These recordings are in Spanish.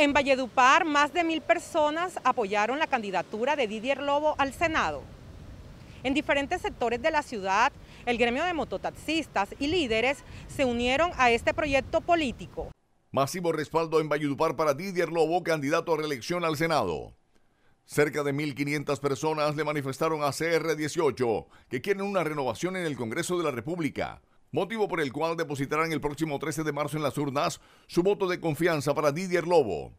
En Valledupar, más de mil personas apoyaron la candidatura de Didier Lobo al Senado. En diferentes sectores de la ciudad, el gremio de mototaxistas y líderes se unieron a este proyecto político. Masivo respaldo en Valledupar para Didier Lobo, candidato a reelección al Senado. Cerca de 1.500 personas le manifestaron a CR18 que quieren una renovación en el Congreso de la República, motivo por el cual depositarán el próximo 13 de marzo en las urnas su voto de confianza para Didier Lobo.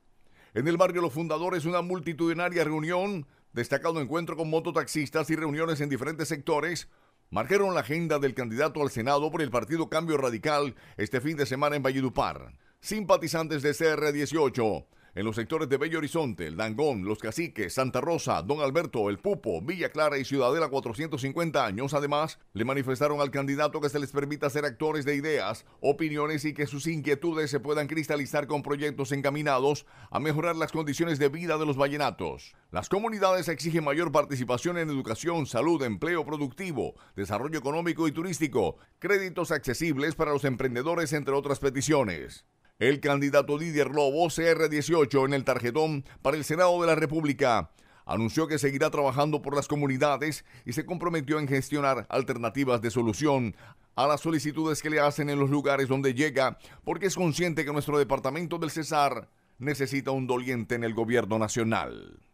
En el barrio Los Fundadores, una multitudinaria reunión, destacado encuentro con mototaxistas y reuniones en diferentes sectores, marcaron la agenda del candidato al Senado por el partido Cambio Radical este fin de semana en Valledupar. Simpatizantes de CR18 en los sectores de Bello Horizonte, El Dangón, Los Caciques, Santa Rosa, Don Alberto, El Pupo, Villa Clara y Ciudadela 450 años. Además, le manifestaron al candidato que se les permita ser actores de ideas, opiniones y que sus inquietudes se puedan cristalizar con proyectos encaminados a mejorar las condiciones de vida de los vallenatos. Las comunidades exigen mayor participación en educación, salud, empleo productivo, desarrollo económico y turístico, créditos accesibles para los emprendedores, entre otras peticiones. El candidato líder Lobo, CR18, en el tarjetón para el Senado de la República, anunció que seguirá trabajando por las comunidades y se comprometió en gestionar alternativas de solución a las solicitudes que le hacen en los lugares donde llega, porque es consciente que nuestro departamento del Cesar necesita un doliente en el gobierno nacional.